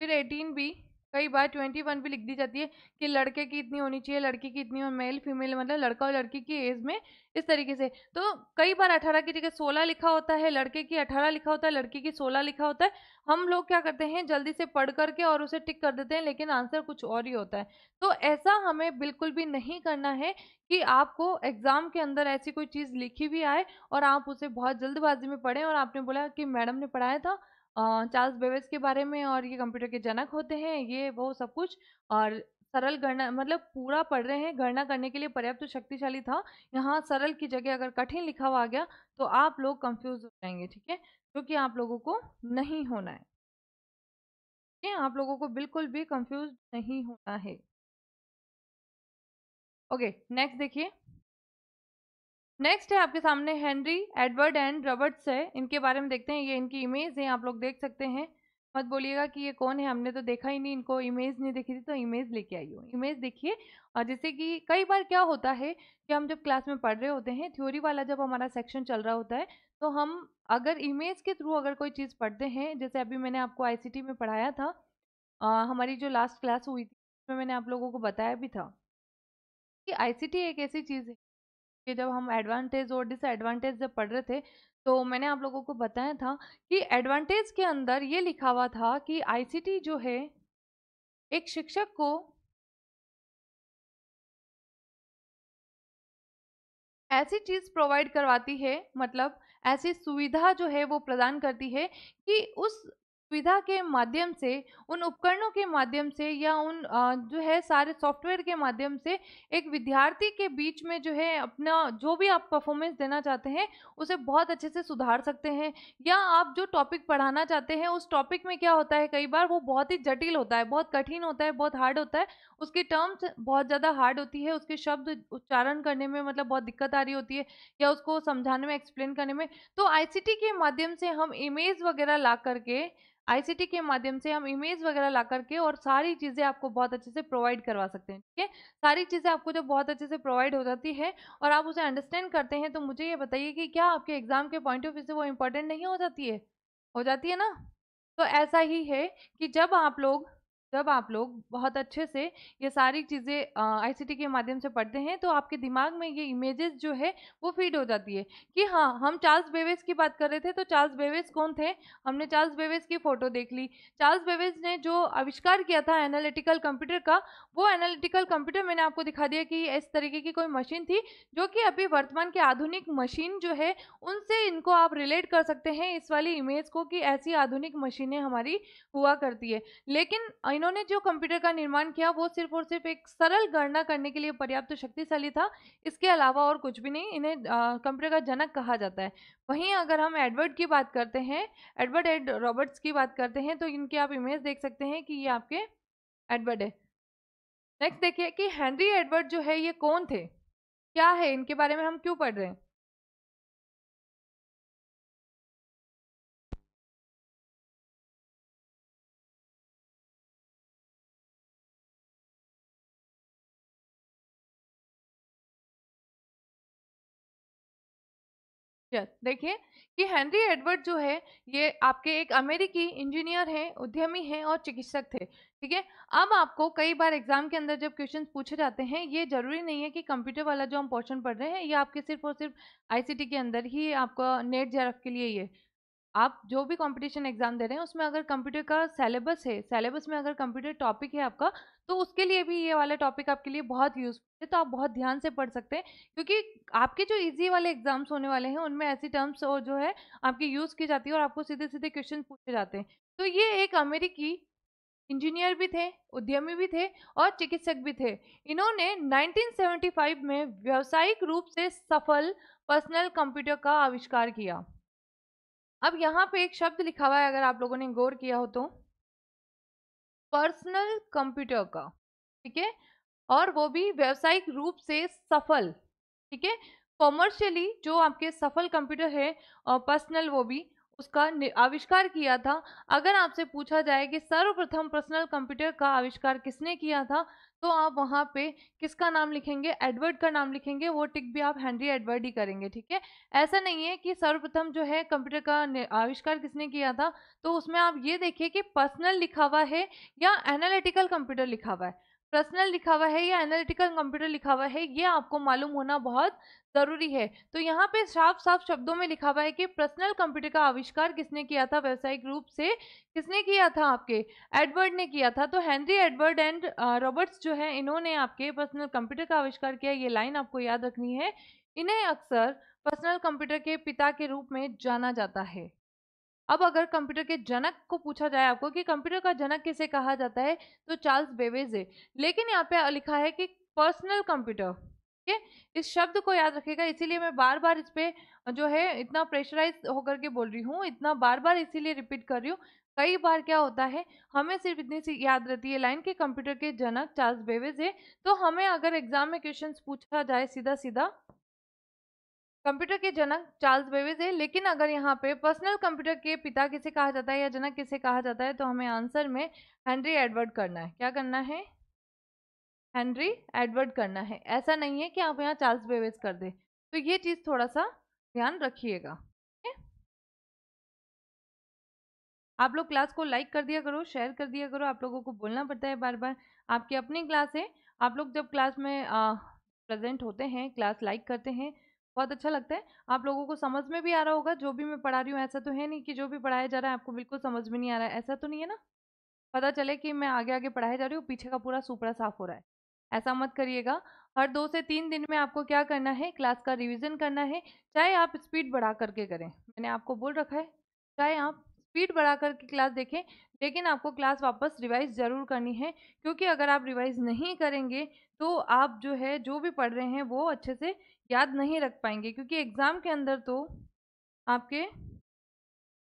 फिर एटीन बी कई बार ट्वेंटी वन भी लिख दी जाती है कि लड़के की इतनी होनी चाहिए लड़की की इतनी मेल फीमेल मतलब लड़का और लड़की की एज में इस तरीके से तो कई बार अठारह की जगह सोलह लिखा होता है लड़के की अठारह लिखा होता है लड़की की सोलह लिखा होता है हम लोग क्या करते हैं जल्दी से पढ़ करके और उसे टिक कर देते हैं लेकिन आंसर कुछ और ही होता है तो ऐसा हमें बिल्कुल भी नहीं करना है कि आपको एग्ज़ाम के अंदर ऐसी कोई चीज़ लिखी भी आए और आप उसे बहुत जल्दबाजी में पढ़ें और आपने बोला कि मैडम ने पढ़ाया था चार्ल्स बेवेज के बारे में और ये कंप्यूटर के जनक होते हैं ये वो सब कुछ और सरल गणना मतलब पूरा पढ़ रहे हैं गणना करने के लिए पर्याप्त तो शक्तिशाली था यहाँ सरल की जगह अगर कठिन लिखा हुआ आ गया तो आप लोग कंफ्यूज हो जाएंगे ठीक है जो कि आप लोगों को नहीं होना है ठीक है आप लोगों को बिल्कुल भी कंफ्यूज नहीं होना है ओके नेक्स्ट देखिए नेक्स्ट है आपके सामने हेनरी एडवर्ड एंड रॉबर्ट्स है इनके बारे में देखते हैं ये इनकी इमेज है आप लोग देख सकते हैं मत बोलिएगा कि ये कौन है हमने तो देखा ही नहीं इनको इमेज नहीं देखी थी तो इमेज लेके आई हूँ इमेज देखिए और जैसे कि कई बार क्या होता है कि हम जब क्लास में पढ़ रहे होते हैं थ्योरी वाला जब हमारा सेक्शन चल रहा होता है तो हम अगर इमेज के थ्रू अगर कोई चीज़ पढ़ते हैं जैसे अभी मैंने आपको आई में पढ़ाया था आ, हमारी जो लास्ट क्लास हुई थी उसमें मैंने आप लोगों को बताया भी था कि आई एक ऐसी चीज़ है कि जब हम एडवांटेज और डिसएडवांटेज जब पढ़ रहे थे तो मैंने आप लोगों को बताया था कि एडवांटेज के अंदर ये लिखा हुआ था कि आईसीटी जो है एक शिक्षक को ऐसी चीज़ प्रोवाइड करवाती है मतलब ऐसी सुविधा जो है वो प्रदान करती है कि उस सुविधा के माध्यम से उन उपकरणों के माध्यम से या उन जो है सारे सॉफ्टवेयर के माध्यम से एक विद्यार्थी के बीच में जो है अपना जो भी आप परफॉर्मेंस देना चाहते हैं उसे बहुत अच्छे से सुधार सकते हैं या आप जो टॉपिक पढ़ाना चाहते हैं उस टॉपिक में क्या होता है कई बार वो बहुत ही जटिल होता है बहुत कठिन होता है बहुत हार्ड होता है उसकी टर्म्स बहुत ज़्यादा हार्ड होती है उसके शब्द उच्चारण करने में मतलब बहुत दिक्कत आ रही होती है या उसको समझाने में एक्सप्लेन करने में तो आईसीटी के माध्यम से हम इमेज वगैरह ला करके आईसीटी के माध्यम से हम इमेज वगैरह ला करके और सारी चीज़ें आपको बहुत अच्छे से प्रोवाइड करवा सकते हैं ठीक है सारी चीज़ें आपको जब बहुत अच्छे से प्रोवाइड हो जाती है और आप उसे अंडरस्टैंड करते हैं तो मुझे ये बताइए कि क्या आपके एग्ज़ाम के पॉइंट ऑफ व्यू से वो इम्पोर्टेंट नहीं हो जाती है हो जाती है ना तो ऐसा ही है कि जब आप लोग जब आप लोग बहुत अच्छे से ये सारी चीज़ें आईसीटी के माध्यम से पढ़ते हैं तो आपके दिमाग में ये इमेजेस जो है वो फीड हो जाती है कि हाँ हम चार्ल्स बेवेस की बात कर रहे थे तो चार्ल्स बेवेज कौन थे हमने चार्ल्स बेवेज की फ़ोटो देख ली चार्ल्स बेवेज ने जो आविष्कार किया था एनालिटिकल कंप्यूटर का वो एनालिटिकल कंप्यूटर मैंने आपको दिखा दिया कि इस तरीके की कोई मशीन थी जो कि अभी वर्तमान के आधुनिक मशीन जो है उनसे इनको आप रिलेट कर सकते हैं इस वाली इमेज को कि ऐसी आधुनिक मशीनें हमारी हुआ करती है लेकिन उन्होंने जो कंप्यूटर का निर्माण किया वो सिर्फ और सिर्फ एक सरल गणना करने के लिए पर्याप्त शक्तिशाली था इसके अलावा और कुछ भी नहीं इन्हें कंप्यूटर का जनक कहा जाता है वहीं अगर हम एडवर्ड की बात करते हैं एडवर्ड एड रॉबर्ट्स की बात करते हैं तो इनके आप इमेज देख सकते हैं कि ये आपके एडवर्ड है नेक्स्ट देखिए कि हेनरी एडवर्ड जो है ये कौन थे क्या है इनके बारे में हम क्यों पढ़ रहे हैं पिक्चर देखिए कि हेनरी एडवर्ड जो है ये आपके एक अमेरिकी इंजीनियर हैं उद्यमी हैं और चिकित्सक थे ठीक है अब आपको कई बार एग्जाम के अंदर जब क्वेश्चन पूछे जाते हैं ये जरूरी नहीं है कि कंप्यूटर वाला जो हम पोर्शन पढ़ रहे हैं ये आपके सिर्फ और सिर्फ आईसीटी के अंदर ही आपका नेट जेरफ के लिए ये आप जो भी कॉम्पिटिशन एग्जाम दे रहे हैं उसमें अगर कंप्यूटर का सेलेबस है सेलेबस में अगर कंप्यूटर टॉपिक है आपका तो उसके लिए भी ये वाला टॉपिक आपके लिए बहुत यूजफुल है तो आप बहुत ध्यान से पढ़ सकते हैं क्योंकि आपके जो इजी वाले एग्जाम्स होने वाले हैं उनमें ऐसी टर्म्स और जो है आपकी यूज़ की जाती है और आपको सीधे सीधे क्वेश्चन पूछे जाते हैं तो ये एक अमेरिकी इंजीनियर भी थे उद्यमी भी थे और चिकित्सक भी थे इन्होंने 1975 में व्यावसायिक रूप से सफल पर्सनल कंप्यूटर का आविष्कार किया अब यहाँ पे एक शब्द लिखा हुआ है अगर आप लोगों ने गौर किया हो तो पर्सनल कंप्यूटर का ठीक है और वो भी व्यावसायिक रूप से सफल ठीक है कॉमर्शियली जो आपके सफल कंप्यूटर है और पर्सनल वो भी उसका आविष्कार किया था अगर आपसे पूछा जाए कि सर्वप्रथम पर्सनल कंप्यूटर का आविष्कार किसने किया था तो आप वहाँ पे किसका नाम लिखेंगे एडवर्ड का नाम लिखेंगे वो टिक भी आप हेनरी एडवर्ड ही करेंगे ठीक है ऐसा नहीं है कि सर्वप्रथम जो है कंप्यूटर का आविष्कार किसने किया था तो उसमें आप ये देखिए कि पर्सनल लिखा हुआ है या एनालिटिकल कंप्यूटर लिखा हुआ है पर्सनल लिखा हुआ है या एनालिटिकल कंप्यूटर लिखा हुआ है ये आपको मालूम होना बहुत ज़रूरी है तो यहाँ पे साफ साफ शब्दों में लिखा हुआ है कि पर्सनल कंप्यूटर का आविष्कार किसने किया था व्यावसायिक रूप से किसने किया था आपके एडवर्ड ने किया था तो हेनरी एडवर्ड एंड रॉबर्ट्स जो है इन्होंने आपके पर्सनल कंप्यूटर का आविष्कार किया ये लाइन आपको याद रखनी है इन्हें अक्सर पर्सनल कंप्यूटर के पिता के रूप में जाना जाता है अब अगर कंप्यूटर के जनक को पूछा जाए आपको कि कंप्यूटर का जनक किसे कहा जाता है तो चार्ल्स है लेकिन यहाँ पे लिखा है कि पर्सनल कंप्यूटर ठीक है इस शब्द को याद रखेगा इसीलिए मैं बार बार इस पर जो है इतना प्रेशराइज होकर के बोल रही हूँ इतना बार बार इसीलिए रिपीट कर रही हूँ कई बार क्या होता है हमें सिर्फ इतनी सी याद रहती है लाइन कि कंप्यूटर के जनक चार्ल्स बेवेज है तो हमें अगर एग्जाम में क्वेश्चंस पूछा जाए सीधा सीधा कंप्यूटर के जनक चार्ल्स बेबेज है लेकिन अगर यहाँ पे पर्सनल कंप्यूटर के पिता किसे कहा जाता है या जनक किसे कहा जाता है तो हमें आंसर में हेनरी एडवर्ड करना है क्या करना है हेनरी एडवर्ड करना है ऐसा नहीं है कि आप यहाँ चार्ल्स बेबेज कर दे तो ये चीज़ थोड़ा सा ध्यान रखिएगा आप लोग क्लास को लाइक कर दिया करो शेयर कर दिया करो आप लोगों को बोलना पड़ता है बार बार आपकी अपनी क्लास है आप लोग जब क्लास में प्रेजेंट होते हैं क्लास लाइक करते हैं बहुत अच्छा लगता है आप लोगों को समझ में भी आ रहा होगा जो भी मैं पढ़ा रही हूँ ऐसा तो है नहीं कि जो भी पढ़ाया जा रहा है आपको बिल्कुल समझ में नहीं आ रहा है ऐसा तो नहीं है ना पता चले कि मैं आगे आगे पढ़ाया जा रही हूँ पीछे का पूरा सुपड़ा साफ हो रहा है ऐसा मत करिएगा हर दो से तीन दिन में आपको क्या करना है क्लास का रिविज़न करना है चाहे आप स्पीड बढ़ा करके करें मैंने आपको बोल रखा है चाहे आप स्पीड बढ़ा करके क्लास देखें लेकिन आपको क्लास वापस रिवाइज ज़रूर करनी है क्योंकि अगर आप रिवाइज नहीं करेंगे तो आप जो है जो भी पढ़ रहे हैं वो अच्छे से याद नहीं रख पाएंगे क्योंकि एग्ज़ाम के अंदर तो आपके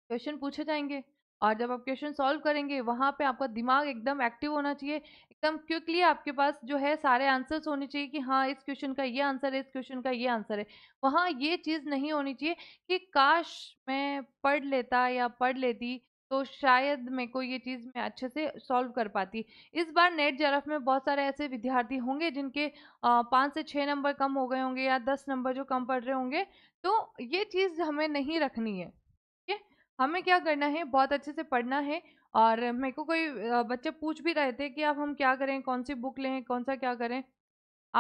क्वेश्चन पूछे जाएंगे और जब आप क्वेश्चन सॉल्व करेंगे वहाँ पे आपका दिमाग एकदम एक्टिव होना चाहिए एकदम क्विकली आपके पास जो है सारे आंसर्स होने चाहिए कि हाँ इस क्वेश्चन का ये आंसर है इस क्वेश्चन का ये आंसर है वहाँ ये चीज़ नहीं होनी चाहिए कि काश मैं पढ़ लेता या पढ़ लेती तो शायद मेरे को ये चीज़ मैं अच्छे से सॉल्व कर पाती इस बार नेट जरफ़ में बहुत सारे ऐसे विद्यार्थी होंगे जिनके पाँच से छः नंबर कम हो गए होंगे या दस नंबर जो कम पड़ रहे होंगे तो ये चीज़ हमें नहीं रखनी है ठीक है हमें क्या करना है बहुत अच्छे से पढ़ना है और मेरे को कोई बच्चे पूछ भी रहे थे कि आप हम क्या करें कौन सी बुक लें कौन सा क्या करें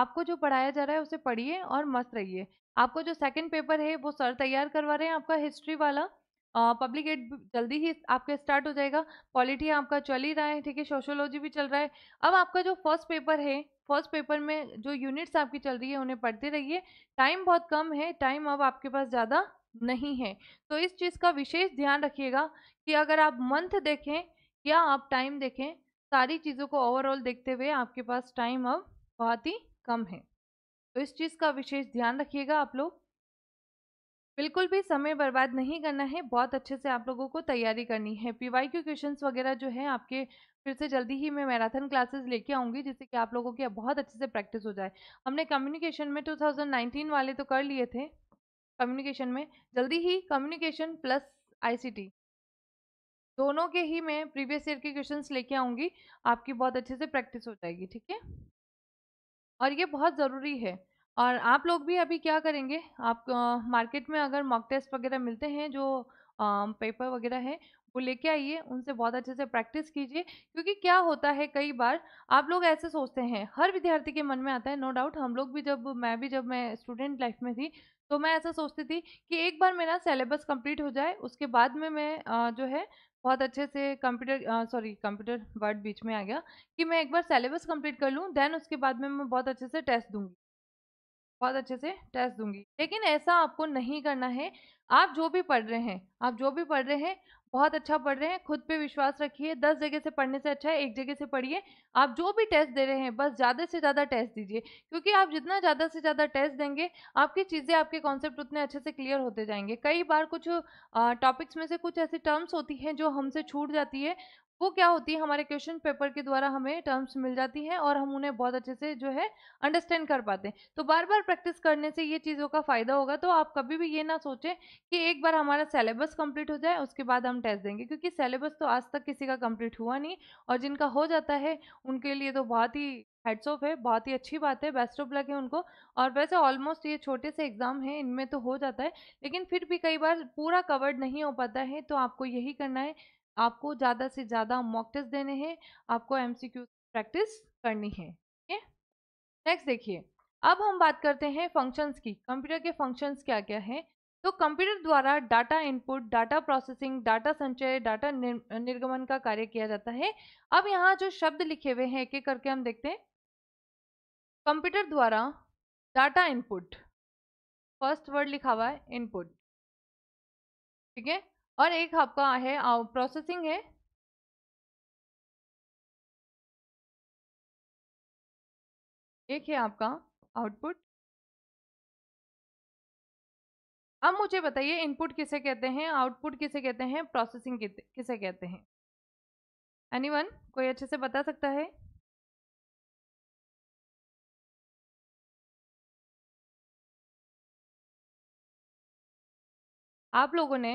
आपको जो पढ़ाया जा रहा है उसे पढ़िए और मस्त रहिए आपको जो सेकंड पेपर है वो सर तैयार करवा रहे हैं आपका हिस्ट्री वाला पब्लिक एड जल्दी ही आपका स्टार्ट हो जाएगा पॉलिटी आपका चल ही रहा है ठीक है सोशोलॉजी भी चल रहा है अब आपका जो फर्स्ट पेपर है फर्स्ट पेपर में जो यूनिट्स आपकी चल रही है उन्हें पढ़ते रहिए टाइम बहुत कम है टाइम अब आपके पास ज़्यादा नहीं है तो इस चीज़ का विशेष ध्यान रखिएगा कि अगर आप मंथ देखें या आप टाइम देखें सारी चीज़ों को ओवरऑल देखते हुए आपके पास टाइम अब बहुत ही कम है तो इस चीज़ का विशेष ध्यान रखिएगा आप लोग बिल्कुल भी समय बर्बाद नहीं करना है बहुत अच्छे से आप लोगों को तैयारी करनी है पीवाई क्यू क्वेश्चन वगैरह जो है आपके फिर से जल्दी ही मैं मैराथन क्लासेस लेके आऊँगी जिससे कि आप लोगों की बहुत अच्छे से प्रैक्टिस हो जाए हमने कम्युनिकेशन में 2019 वाले तो कर लिए थे कम्युनिकेशन में जल्दी ही कम्युनिकेशन प्लस आईसीटी दोनों के ही मैं प्रीवियस ईयर के क्वेश्चन लेके आऊँगी आपकी बहुत अच्छे से प्रैक्टिस हो जाएगी ठीक है और ये बहुत ज़रूरी है और आप लोग भी अभी क्या करेंगे आप मार्केट में अगर मॉक टेस्ट वगैरह मिलते हैं जो पेपर वगैरह है वो लेके आइए उनसे बहुत अच्छे से प्रैक्टिस कीजिए क्योंकि क्या होता है कई बार आप लोग ऐसे सोचते हैं हर विद्यार्थी के मन में आता है नो no डाउट हम लोग भी जब मैं भी जब मैं स्टूडेंट लाइफ में थी तो मैं ऐसा सोचती थी कि एक बार मेरा सिलेबस कंप्लीट हो जाए उसके बाद में मैं जो है बहुत अच्छे से कंप्यूटर सॉरी कंप्यूटर वर्ड बीच में आ गया कि मैं एक बार सिलेबस कंप्लीट कर लूँ देन उसके बाद में मैं बहुत अच्छे से टेस्ट दूंगी बहुत अच्छे से टेस्ट दूंगी लेकिन ऐसा आपको नहीं करना है आप जो भी पढ़ रहे हैं आप जो भी पढ़ रहे हैं बहुत अच्छा पढ़ रहे हैं खुद पे विश्वास रखिए दस जगह से पढ़ने से अच्छा है एक जगह से पढ़िए आप जो भी टेस्ट दे रहे हैं बस ज़्यादा से ज़्यादा टेस्ट दीजिए क्योंकि आप जितना ज़्यादा से ज़्यादा टेस्ट देंगे आपकी चीज़ें आपके कॉन्सेप्ट उतने अच्छे से क्लियर होते जाएंगे कई बार कुछ टॉपिक्स में से कुछ ऐसी टर्म्स होती हैं जो हमसे छूट जाती है वो क्या होती है हमारे क्वेश्चन पेपर के द्वारा हमें टर्म्स मिल जाती हैं और हम उन्हें बहुत अच्छे से जो है अंडरस्टैंड कर पाते हैं तो बार बार प्रैक्टिस करने से ये चीज़ों का फ़ायदा होगा तो आप कभी भी ये ना सोचें कि एक बार हमारा सिलेबस कंप्लीट हो जाए उसके बाद हम टेस्ट देंगे क्योंकि सिलेबस तो आज तक किसी का कम्प्लीट हुआ नहीं और जिनका हो जाता है उनके लिए तो बहुत ही हेड्स ऑफ है बहुत ही अच्छी बात है बेस्ट ऑफ लगे है उनको और वैसे ऑलमोस्ट ये छोटे से एग्ज़ाम हैं इनमें तो हो जाता है लेकिन फिर भी कई बार पूरा कवर्ड नहीं हो पाता है तो आपको यही करना है आपको ज़्यादा से ज़्यादा मॉक टेस्ट देने हैं आपको एम प्रैक्टिस करनी है ठीक है नेक्स्ट देखिए अब हम बात करते हैं फंक्शंस की कंप्यूटर के फंक्शंस क्या क्या हैं तो कंप्यूटर द्वारा data input data processing data संचय डाटा निर्गमन का कार्य किया जाता है अब यहाँ जो शब्द लिखे हुए हैं एक एक करके हम देखते हैं कंप्यूटर द्वारा डाटा इनपुट फर्स्ट वर्ड लिखा हुआ है इनपुट ठीक है और एक आपका है प्रोसेसिंग है एक है आपका आउटपुट अब मुझे बताइए इनपुट किसे कहते हैं आउटपुट किसे कहते हैं प्रोसेसिंग किसे कहते हैं एनीवन कोई अच्छे से बता सकता है आप लोगों ने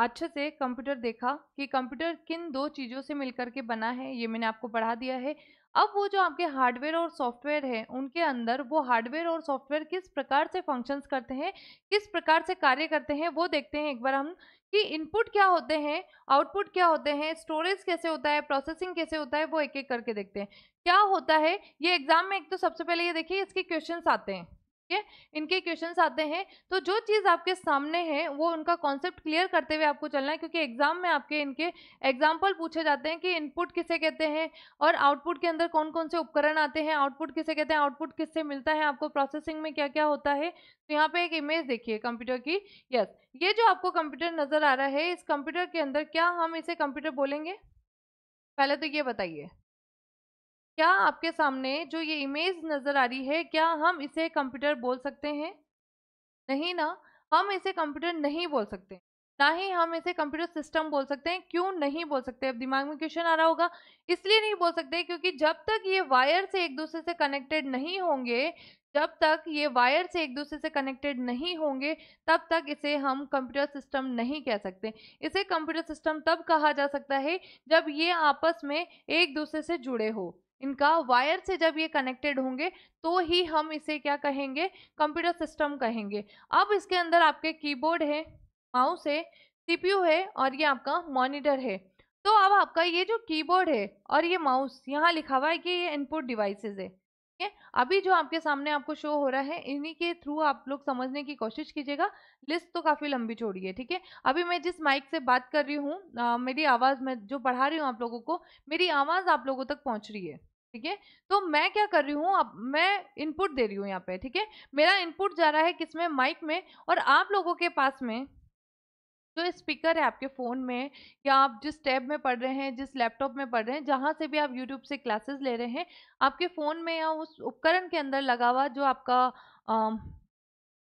अच्छे से कंप्यूटर देखा कि कंप्यूटर किन दो चीज़ों से मिलकर के बना है ये मैंने आपको पढ़ा दिया है अब वो जो आपके हार्डवेयर और सॉफ्टवेयर है उनके अंदर वो हार्डवेयर और सॉफ्टवेयर किस प्रकार से फंक्शंस करते हैं किस प्रकार से कार्य करते हैं वो देखते हैं एक बार हम कि इनपुट क्या होते हैं आउटपुट क्या होते हैं स्टोरेज कैसे होता है प्रोसेसिंग कैसे होता है वो एक एक करके देखते हैं क्या होता है ये एग्जाम में एक तो सबसे पहले ये देखिए इसके क्वेश्चन आते हैं है इनके क्वेश्चन आते हैं तो जो चीज़ आपके सामने है वो उनका कॉन्सेप्ट क्लियर करते हुए आपको चलना है क्योंकि एग्जाम में आपके इनके एग्जाम्पल पूछे जाते हैं कि इनपुट किसे कहते हैं और आउटपुट के अंदर कौन कौन से उपकरण आते हैं आउटपुट किसे कहते हैं आउटपुट किससे मिलता है आपको प्रोसेसिंग में क्या क्या होता है तो यहाँ पे एक इमेज देखिए कंप्यूटर की यस ये जो आपको कंप्यूटर नज़र आ रहा है इस कंप्यूटर के अंदर क्या हम इसे कंप्यूटर बोलेंगे पहले तो ये बताइए क्या आपके सामने जो ये इमेज नज़र आ रही है क्या हम इसे कंप्यूटर बोल सकते हैं नहीं ना हम इसे कंप्यूटर नहीं बोल सकते ना ही हम इसे कंप्यूटर सिस्टम बोल सकते हैं क्यों नहीं बोल सकते अब दिमाग में क्वेश्चन आ रहा होगा इसलिए नहीं बोल सकते क्योंकि जब तक ये वायर से एक दूसरे से कनेक्टेड नहीं होंगे जब तक ये वायर से एक दूसरे से कनेक्टेड नहीं होंगे तब तक इसे हम कंप्यूटर सिस्टम नहीं कह सकते इसे कंप्यूटर सिस्टम तब कहा जा सकता है जब ये आपस में एक दूसरे से जुड़े हो इनका वायर से जब ये कनेक्टेड होंगे तो ही हम इसे क्या कहेंगे कंप्यूटर सिस्टम कहेंगे अब इसके अंदर आपके कीबोर्ड है माउस है सीपीयू है और ये आपका मॉनिटर है तो अब आपका ये जो कीबोर्ड है और ये माउस यहाँ लिखा हुआ है कि ये इनपुट डिवाइसेस है है अभी जो आपके सामने आपको शो हो रहा है इन्हीं के थ्रू आप लोग समझने की कोशिश कीजिएगा लिस्ट तो काफ़ी लंबी छोड़ी है ठीक है अभी मैं जिस माइक से बात कर रही हूँ मेरी आवाज़ मैं जो पढ़ा रही हूँ आप लोगों को मेरी आवाज़ आप लोगों तक पहुँच रही है ठीक है तो मैं क्या कर रही हूँ अब मैं इनपुट दे रही हूँ यहाँ पे ठीक है मेरा इनपुट जा रहा है किसमें माइक में और आप लोगों के पास में जो स्पीकर है आपके फ़ोन में या आप जिस टैब में पढ़ रहे हैं जिस लैपटॉप में पढ़ रहे हैं जहाँ से भी आप यूट्यूब से क्लासेस ले रहे हैं आपके फ़ोन में या उस उपकरण के अंदर लगा हुआ जो आपका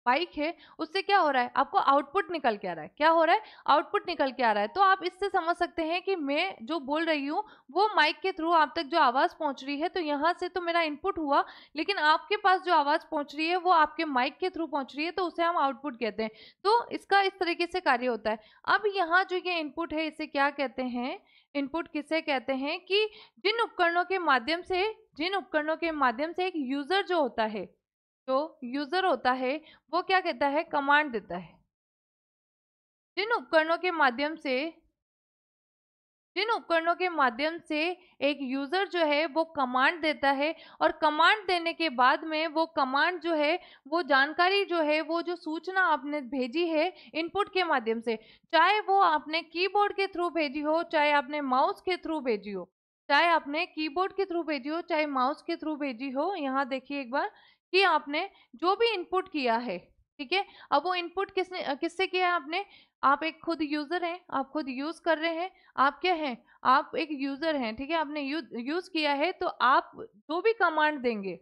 स्पाइक है उससे क्या हो रहा है आपको आउटपुट निकल के आ रहा है क्या हो रहा है आउटपुट निकल के आ रहा है तो आप इससे समझ सकते हैं कि मैं जो बोल रही हूँ वो माइक के थ्रू आप तक जो आवाज़ पहुँच रही है तो यहाँ से तो मेरा इनपुट हुआ लेकिन आपके पास जो आवाज़ पहुँच रही है वो आपके माइक के थ्रू पहुँच रही है तो उसे हम आउटपुट कहते हैं तो इसका इस तरीके से कार्य होता है अब यहाँ जो ये इनपुट है इसे क्या कहते हैं इनपुट किसे कहते हैं कि जिन उपकरणों के माध्यम से जिन उपकरणों के माध्यम से एक यूज़र जो होता है जो यूज़र होता है वो क्या कहता है कमांड देता है जिन उपकरणों के माध्यम से जिन उपकरणों के माध्यम से एक यूज़र जो है वो कमांड देता है और कमांड देने के बाद में वो कमांड जो है वो जानकारी जो है वो जो सूचना आपने भेजी है इनपुट के माध्यम से चाहे वो आपने कीबोर्ड के थ्रू भेजी हो चाहे आपने माउस के थ्रू भेजी हो चाहे आपने कीबोर्ड के थ्रू भेजी हो चाहे माउस के थ्रू भेजी हो यहाँ देखिए एक बार कि आपने जो भी इनपुट किया है ठीक है अब वो इनपुट किसने किससे किया है आपने आप एक खुद यूज़र हैं आप खुद यूज़ कर रहे हैं आप क्या हैं आप एक यूज़र हैं ठीक है आपने यूज़ किया है तो आप जो भी कमांड देंगे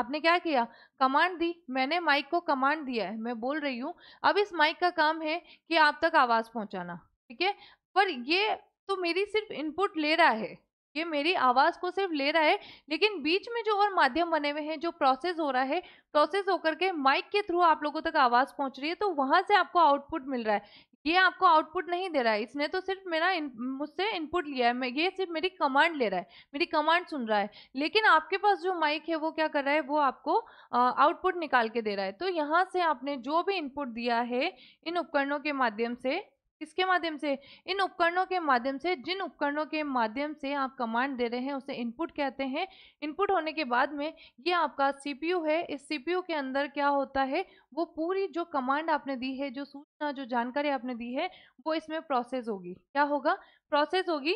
आपने क्या किया कमांड दी मैंने माइक को कमांड दिया है मैं बोल रही हूँ अब इस माइक का काम है कि आप तक आवाज़ पहुँचाना ठीक है पर ये तो मेरी सिर्फ इनपुट ले रहा है ये मेरी आवाज़ को सिर्फ ले रहा है लेकिन बीच में जो और माध्यम बने हुए हैं जो प्रोसेस हो रहा है प्रोसेस होकर के माइक के थ्रू आप लोगों तक आवाज़ पहुँच रही है तो वहाँ से आपको आउटपुट मिल रहा है ये आपको आउटपुट नहीं दे रहा है इसने तो सिर्फ मेरा मुझसे इनपुट लिया है ये सिर्फ मेरी कमांड ले रहा है मेरी कमांड सुन रहा है लेकिन आपके पास जो माइक है वो क्या कर रहा है वो आपको आउटपुट निकाल के दे रहा है तो यहाँ से आपने जो भी इनपुट दिया है इन उपकरणों के माध्यम से किसके माध्यम से इन उपकरणों के माध्यम से जिन उपकरणों के माध्यम से आप कमांड दे रहे हैं उसे इनपुट कहते हैं इनपुट होने के बाद में ये आपका सीपीयू है इस सीपीयू के अंदर क्या होता है वो पूरी जो कमांड आपने दी है जो सूचना जो जानकारी आपने दी है वो इसमें प्रोसेस होगी क्या होगा प्रोसेस होगी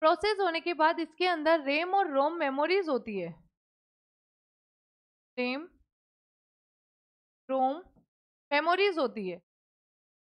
प्रोसेस होने के बाद इसके अंदर रेम और रोम मेमोरीज होती है रेम रोम मेमोरीज होती है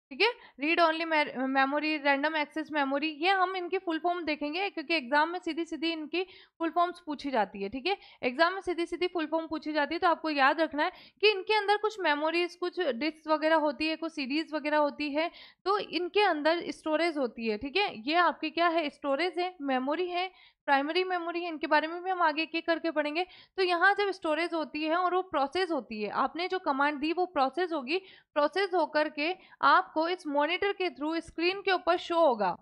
ठीक है read only memory random access memory ये हम इनकी फुल फॉर्म देखेंगे क्योंकि एग्जाम में सीधी सीधी इनकी फुल फॉर्म्स पूछी जाती है ठीक है एग्जाम में सीधी सीधी फुल फॉर्म पूछी जाती है तो आपको याद रखना है कि इनके अंदर कुछ मेमोरीज कुछ डिस्क वगैरह होती है कुछ सीरीज वगैरह होती है तो इनके अंदर स्टोरेज होती है ठीक है ये आपकी क्या है स्टोरेज है मेमोरी है प्राइमरी मेमोरी इनके बारे में भी हम आगे के करके पढ़ेंगे तो यहाँ जब स्टोरेज होती है और वो प्रोसेस होती है आपने जो कमांड दी वो प्रोसेस होगी प्रोसेस होकर के आपको इस मॉनिटर के थ्रू स्क्रीन के ऊपर शो होगा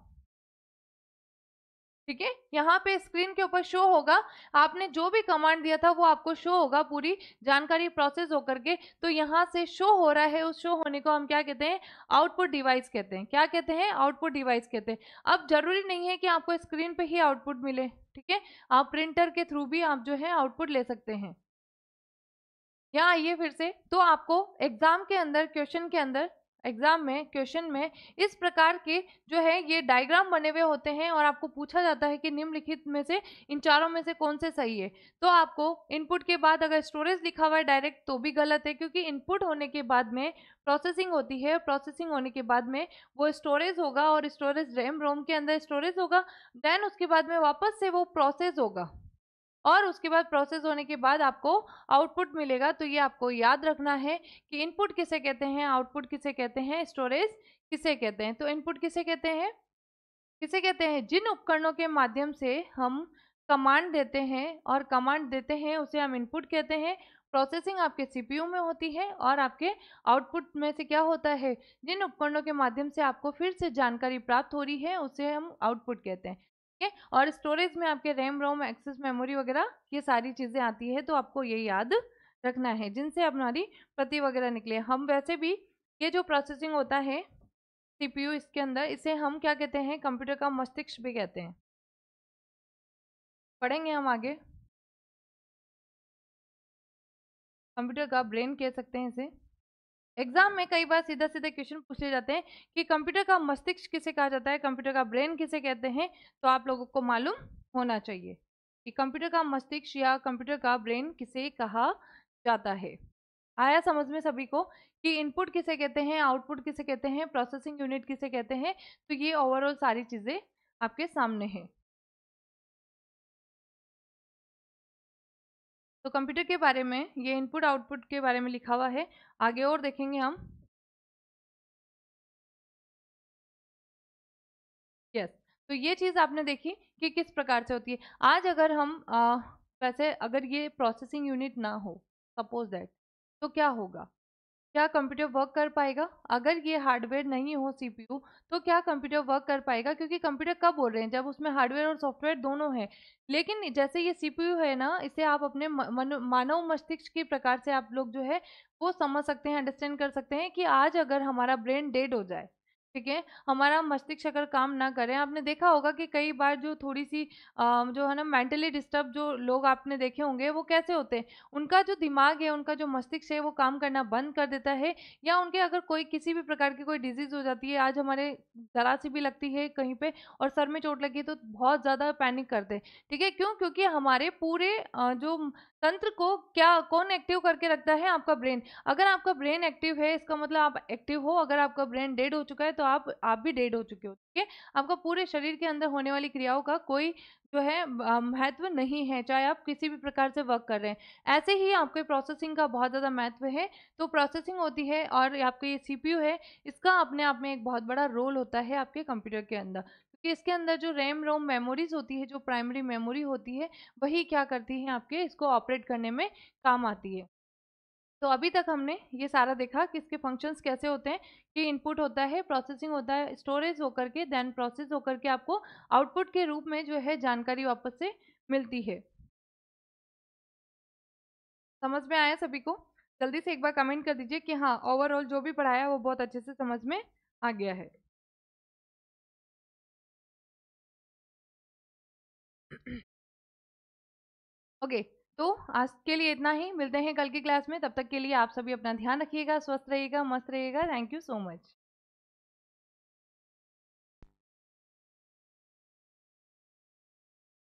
ठीक है यहाँ पे स्क्रीन के ऊपर शो होगा आपने जो भी कमांड दिया था वो आपको शो होगा पूरी जानकारी प्रोसेस होकर के तो यहाँ से शो हो रहा है उस शो होने को हम क्या कहते हैं आउटपुट डिवाइस कहते हैं क्या कहते हैं आउटपुट डिवाइस कहते हैं अब जरूरी नहीं है कि आपको स्क्रीन पे ही आउटपुट मिले ठीक है आप प्रिंटर के थ्रू भी आप जो है आउटपुट ले सकते हैं यहाँ आइए फिर से तो आपको एग्जाम के अंदर क्वेश्चन के अंदर एग्जाम में क्वेश्चन में इस प्रकार के जो है ये डायग्राम बने हुए होते हैं और आपको पूछा जाता है कि निम्नलिखित में से इन चारों में से कौन से सही है तो आपको इनपुट के बाद अगर स्टोरेज लिखा हुआ है डायरेक्ट तो भी गलत है क्योंकि इनपुट होने के बाद में प्रोसेसिंग होती है प्रोसेसिंग होने के बाद में वो स्टोरेज होगा और स्टोरेज रैम रोम के अंदर स्टोरेज होगा देन उसके बाद में वापस से वो प्रोसेस होगा और उसके बाद प्रोसेस होने के बाद आपको आउटपुट मिलेगा तो ये आपको याद रखना है कि इनपुट किसे कहते हैं आउटपुट किसे कहते हैं स्टोरेज किसे कहते हैं तो इनपुट किसे कहते हैं किसे कहते हैं जिन उपकरणों के माध्यम से हम कमांड देते हैं और कमांड देते हैं उसे हम इनपुट कहते हैं प्रोसेसिंग आपके सीपीयू में होती है और आपके आउटपुट में से क्या होता है जिन उपकरणों के माध्यम से आपको फिर से जानकारी प्राप्त हो रही है उसे हम आउटपुट कहते हैं ठीक है और स्टोरेज में आपके रैम रोम एक्सेस मेमोरी वगैरह ये सारी चीज़ें आती है तो आपको ये याद रखना है जिनसे हमारी प्रति वगैरह निकले हम वैसे भी ये जो प्रोसेसिंग होता है सीपीयू इसके अंदर इसे हम क्या कहते हैं कंप्यूटर का मस्तिष्क भी कहते हैं पढ़ेंगे हम आगे कंप्यूटर का ब्रेन कह सकते हैं इसे एग्जाम में कई बार सीधा सीधे क्वेश्चन पूछे जाते हैं कि कंप्यूटर का मस्तिष्क किसे कहा जाता है कंप्यूटर का ब्रेन किसे कहते हैं तो आप लोगों को मालूम होना चाहिए कि कंप्यूटर का मस्तिष्क या कंप्यूटर का ब्रेन किसे कहा जाता है आया समझ में सभी को कि इनपुट किसे कहते हैं आउटपुट किसे कहते हैं प्रोसेसिंग यूनिट किसे कहते हैं तो ये ओवरऑल सारी चीज़ें आपके सामने हैं तो कंप्यूटर के बारे में ये इनपुट आउटपुट के बारे में लिखा हुआ है आगे और देखेंगे हम यस yes. तो ये चीज़ आपने देखी कि किस प्रकार से होती है आज अगर हम आ, वैसे अगर ये प्रोसेसिंग यूनिट ना हो सपोज दैट तो क्या होगा क्या कंप्यूटर वर्क कर पाएगा अगर ये हार्डवेयर नहीं हो सीपीयू तो क्या कंप्यूटर वर्क कर पाएगा क्योंकि कंप्यूटर कब बोल रहे हैं जब उसमें हार्डवेयर और सॉफ्टवेयर दोनों है लेकिन जैसे ये सीपीयू है ना इसे आप अपने मानव मस्तिष्क के प्रकार से आप लोग जो है वो समझ सकते हैं अंडरस्टैंड कर सकते हैं कि आज अगर हमारा ब्रेन डेड हो जाए ठीक है हमारा मस्तिष्क अगर काम ना करें आपने देखा होगा कि कई बार जो थोड़ी सी आ, जो है ना मेंटली डिस्टर्ब जो लोग आपने देखे होंगे वो कैसे होते हैं उनका जो दिमाग है उनका जो मस्तिष्क है वो काम करना बंद कर देता है या उनके अगर कोई किसी भी प्रकार की कोई डिजीज़ हो जाती है आज हमारे जरा सी भी लगती है कहीं पर और सर में चोट लगी तो बहुत ज़्यादा पैनिक करते हैं ठीक है क्यों क्योंकि हमारे पूरे जो तंत्र को क्या कौन एक्टिव करके रखता है आपका ब्रेन अगर आपका ब्रेन एक्टिव है इसका मतलब आप एक्टिव हो अगर आपका ब्रेन डेड हो चुका है तो तो आप आप भी डेड हो चुके हो ठीक है आपका पूरे शरीर के अंदर होने वाली क्रियाओं का कोई जो है महत्व नहीं है चाहे आप किसी भी प्रकार से वर्क कर रहे हैं ऐसे ही आपके प्रोसेसिंग का बहुत ज़्यादा महत्व है तो प्रोसेसिंग होती है और आपके ये सी है इसका अपने आप में एक बहुत बड़ा रोल होता है आपके कंप्यूटर के अंदर कि इसके अंदर जो रैम रोम मेमोरीज होती है जो प्राइमरी मेमोरी होती है वही क्या करती है आपके इसको ऑपरेट करने में काम आती है तो अभी तक हमने ये सारा देखा कि इसके फंक्शंस कैसे होते हैं कि इनपुट होता है प्रोसेसिंग होता है स्टोरेज होकर के देन प्रोसेस होकर के आपको आउटपुट के रूप में जो है जानकारी वापस से मिलती है समझ में आया सभी को जल्दी से एक बार कमेंट कर दीजिए कि हाँ ओवरऑल जो भी पढ़ाया वो बहुत अच्छे से समझ में आ गया है ओके okay. तो आज के लिए इतना ही मिलते हैं कल की क्लास में तब तक के लिए आप सभी अपना ध्यान रखिएगा स्वस्थ रहिएगा मस्त रहिएगा थैंक यू सो मच